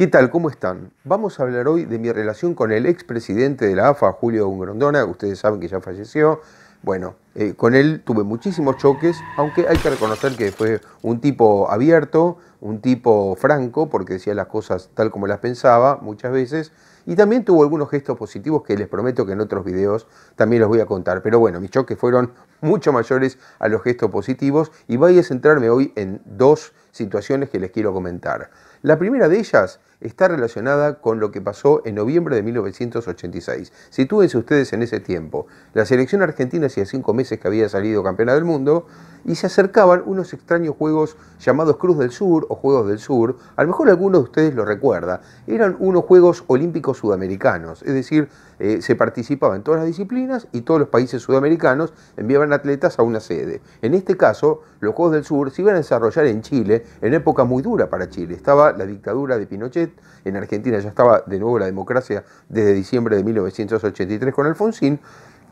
¿Qué tal? ¿Cómo están? Vamos a hablar hoy de mi relación con el ex presidente de la AFA, Julio Grondona. Ustedes saben que ya falleció. Bueno, eh, con él tuve muchísimos choques, aunque hay que reconocer que fue un tipo abierto, un tipo franco, porque decía las cosas tal como las pensaba muchas veces, y también tuvo algunos gestos positivos que les prometo que en otros videos también los voy a contar. Pero bueno, mis choques fueron mucho mayores a los gestos positivos y voy a centrarme hoy en dos situaciones que les quiero comentar. La primera de ellas está relacionada con lo que pasó en noviembre de 1986. Sitúense ustedes en ese tiempo. La selección argentina hacía cinco meses que había salido campeona del mundo y se acercaban unos extraños juegos llamados Cruz del Sur o Juegos del Sur. A lo mejor alguno de ustedes lo recuerda. Eran unos Juegos Olímpicos Sudamericanos, es decir, eh, se participaba en todas las disciplinas y todos los países sudamericanos enviaban atletas a una sede. En este caso, los Juegos del Sur se iban a desarrollar en Chile en época muy dura para Chile. Estaba la dictadura de Pinochet, en Argentina ya estaba de nuevo la democracia desde diciembre de 1983 con Alfonsín.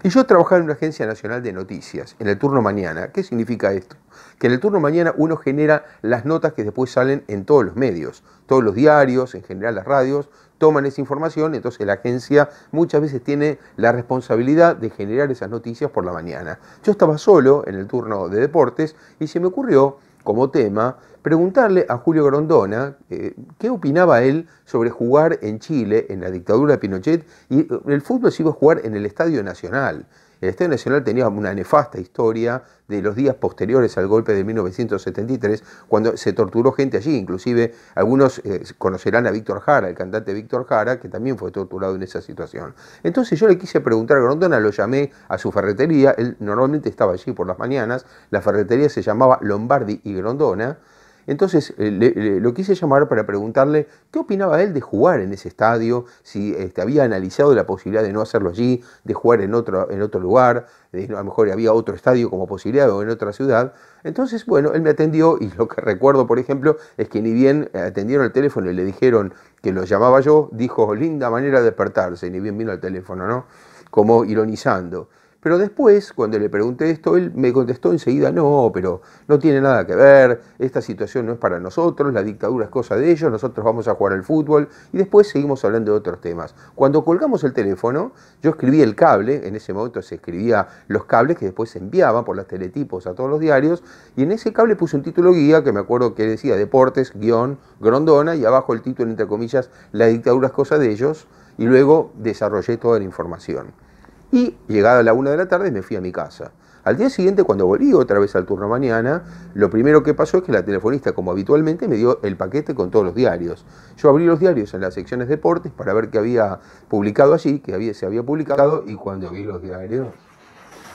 Y yo trabajaba en una agencia nacional de noticias, en el turno mañana. ¿Qué significa esto? Que en el turno mañana uno genera las notas que después salen en todos los medios, todos los diarios, en general las radios, toman esa información, entonces la agencia muchas veces tiene la responsabilidad de generar esas noticias por la mañana. Yo estaba solo en el turno de deportes y se me ocurrió como tema, preguntarle a Julio Grondona eh, qué opinaba él sobre jugar en Chile, en la dictadura de Pinochet, y eh, el fútbol se iba a jugar en el Estadio Nacional. El Estado Nacional tenía una nefasta historia de los días posteriores al golpe de 1973, cuando se torturó gente allí. Inclusive algunos eh, conocerán a Víctor Jara, el cantante Víctor Jara, que también fue torturado en esa situación. Entonces yo le quise preguntar a Grondona, lo llamé a su ferretería, él normalmente estaba allí por las mañanas, la ferretería se llamaba Lombardi y Grondona, entonces eh, lo quise llamar para preguntarle qué opinaba él de jugar en ese estadio, si este, había analizado la posibilidad de no hacerlo allí, de jugar en otro, en otro lugar, a lo mejor había otro estadio como posibilidad o en otra ciudad. Entonces, bueno, él me atendió y lo que recuerdo, por ejemplo, es que ni bien atendieron el teléfono y le dijeron que lo llamaba yo, dijo, linda manera de despertarse, ni bien vino al teléfono, ¿no? Como ironizando. Pero después, cuando le pregunté esto, él me contestó enseguida, no, pero no tiene nada que ver, esta situación no es para nosotros, la dictadura es cosa de ellos, nosotros vamos a jugar al fútbol y después seguimos hablando de otros temas. Cuando colgamos el teléfono, yo escribí el cable, en ese momento se escribía los cables que después se enviaban por los teletipos a todos los diarios, y en ese cable puse un título guía que me acuerdo que decía Deportes, guión, Grondona, y abajo el título entre comillas, la dictadura es cosa de ellos, y luego desarrollé toda la información. Y llegada a la una de la tarde me fui a mi casa. Al día siguiente, cuando volví otra vez al turno mañana, lo primero que pasó es que la telefonista, como habitualmente, me dio el paquete con todos los diarios. Yo abrí los diarios en las secciones deportes para ver qué había publicado allí, qué había, se había publicado, y cuando vi los diarios,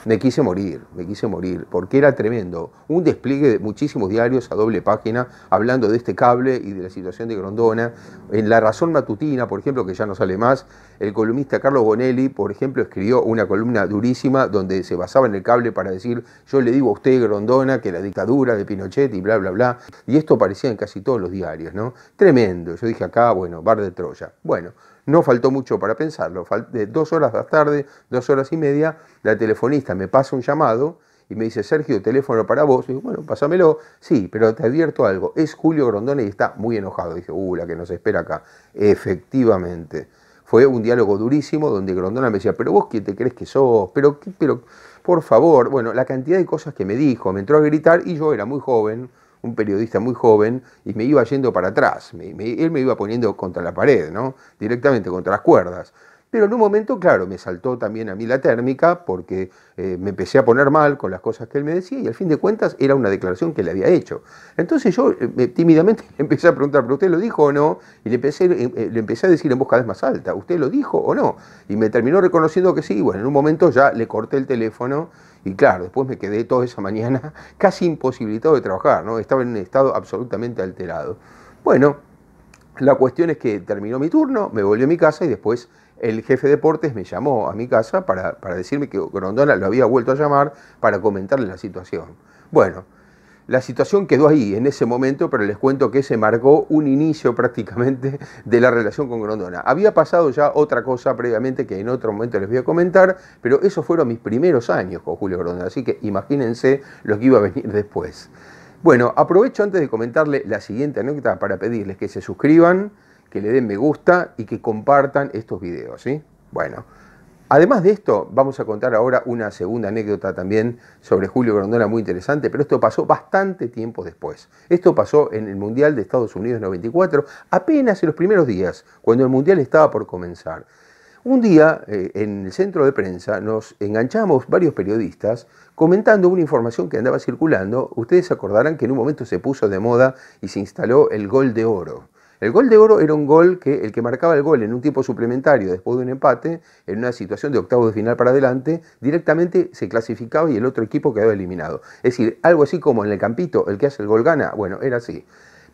me quise morir, me quise morir, porque era tremendo. Un despliegue de muchísimos diarios a doble página hablando de este cable y de la situación de Grondona. En La Razón Matutina, por ejemplo, que ya no sale más, el columnista Carlos Bonelli, por ejemplo, escribió una columna durísima donde se basaba en el cable para decir, yo le digo a usted, Grondona, que la dictadura de Pinochet y bla, bla, bla. Y esto aparecía en casi todos los diarios, ¿no? Tremendo. Yo dije acá, bueno, bar de Troya. Bueno, no faltó mucho para pensarlo. de dos horas de la tarde, dos horas y media, la telefonista me pasa un llamado y me dice, Sergio, teléfono para vos. Y digo, bueno, pásamelo. Sí, pero te advierto algo. Es Julio Grondona y está muy enojado. Dije, uh, la que nos espera acá. Efectivamente. Fue un diálogo durísimo donde Grondona me decía, pero vos quién te crees que sos, pero, pero por favor, bueno, la cantidad de cosas que me dijo, me entró a gritar y yo era muy joven, un periodista muy joven, y me iba yendo para atrás, él me iba poniendo contra la pared, ¿no? directamente contra las cuerdas. Pero en un momento, claro, me saltó también a mí la térmica porque eh, me empecé a poner mal con las cosas que él me decía y al fin de cuentas era una declaración que le había hecho. Entonces yo eh, tímidamente le empecé a preguntar, ¿pero usted lo dijo o no? Y le empecé, eh, empecé a decir en voz cada vez más alta, ¿usted lo dijo o no? Y me terminó reconociendo que sí. Bueno, en un momento ya le corté el teléfono y claro, después me quedé toda esa mañana casi imposibilitado de trabajar, ¿no? Estaba en un estado absolutamente alterado. Bueno, la cuestión es que terminó mi turno, me volví a mi casa y después el jefe de deportes me llamó a mi casa para, decirme que Grondona lo había vuelto a llamar para comentarle la situación. Bueno, la situación quedó ahí en ese momento, pero les cuento que se marcó un inicio prácticamente de la relación con Grondona. Había pasado ya otra cosa previamente que en otro momento les voy a comentar, pero esos fueron mis primeros años con Julio Grondona, así que imagínense lo que iba a venir después. Bueno, aprovecho antes de comentarle la siguiente anécdota para pedirles que se suscriban, que le den me gusta y que compartan estos videos, ¿sí? Bueno, además de esto, vamos a contar ahora una segunda anécdota también sobre Julio Grondona muy interesante, pero esto pasó bastante tiempo después. Esto pasó en el Mundial de Estados Unidos 94, apenas en los primeros días, cuando el Mundial estaba por comenzar. Un día eh, en el centro de prensa nos enganchamos varios periodistas comentando una información que andaba circulando. Ustedes acordarán que en un momento se puso de moda y se instaló el gol de oro. El gol de oro era un gol que el que marcaba el gol en un tiempo suplementario después de un empate, en una situación de octavo de final para adelante, directamente se clasificaba y el otro equipo quedaba eliminado. Es decir, algo así como en el campito, el que hace el gol gana. Bueno, era así.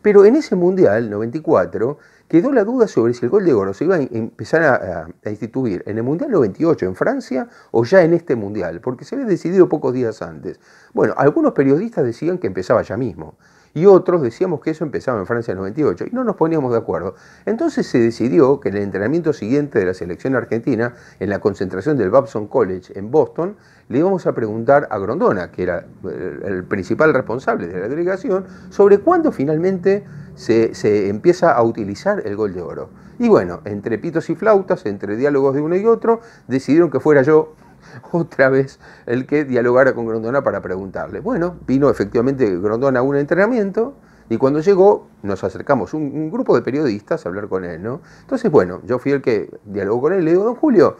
Pero en ese Mundial 94 quedó la duda sobre si el gol de oro se iba a empezar a, instituir en el Mundial 98 en Francia o ya en este Mundial, porque se había decidido pocos días antes. Bueno, algunos periodistas decían que empezaba ya mismo y otros decíamos que eso empezaba en Francia en 98 y no nos poníamos de acuerdo. Entonces se decidió que en el entrenamiento siguiente de la selección argentina, en la concentración del Babson College en Boston, le íbamos a preguntar a Grondona, que era eh, el principal responsable de la delegación, sobre cuándo finalmente se, se empieza a utilizar el gol de oro. Y bueno, entre pitos y flautas, entre diálogos de uno y otro, decidieron que fuera yo otra vez el que dialogara con Grondona para preguntarle. Bueno, vino efectivamente Grondona a un entrenamiento y cuando llegó nos acercamos un, grupo de periodistas a hablar con él, ¿no? Entonces, bueno, yo fui el que dialogó con él y le digo, don Julio,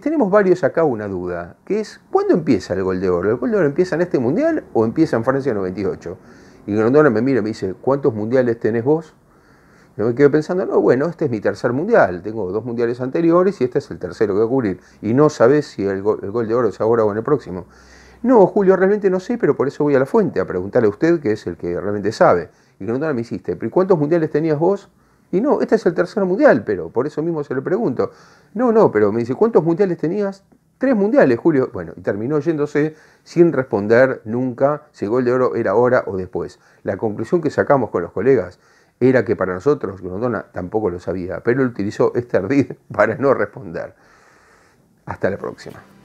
tenemos varios acá una duda, que es, ¿cuándo empieza el gol de oro? ¿El gol de oro empieza en este mundial o empieza en Francia 98? Y Grondona me mira y me dice, ¿cuántos mundiales tenés vos? Yo me quedo pensando, no, bueno, este es mi tercer mundial, tengo dos mundiales anteriores y este es el tercero que voy a cubrir. Y no sabes si el gol, de oro es ahora o en el próximo. No, Julio, realmente no sé, pero por eso voy a la fuente, a preguntarle a usted, que es el que realmente sabe. Y que no me hiciste, ¿pero cuántos mundiales tenías vos? Y no, este es el tercer mundial, pero por eso mismo se lo pregunto. No, no, pero me dice, ¿cuántos mundiales tenías? Tres mundiales, Julio. Bueno, y terminó yéndose sin responder nunca si el gol de oro era ahora o después. La conclusión que sacamos con los colegas era que para nosotros Grondona tampoco lo sabía, pero utilizó este ardid para no responder. Hasta la próxima.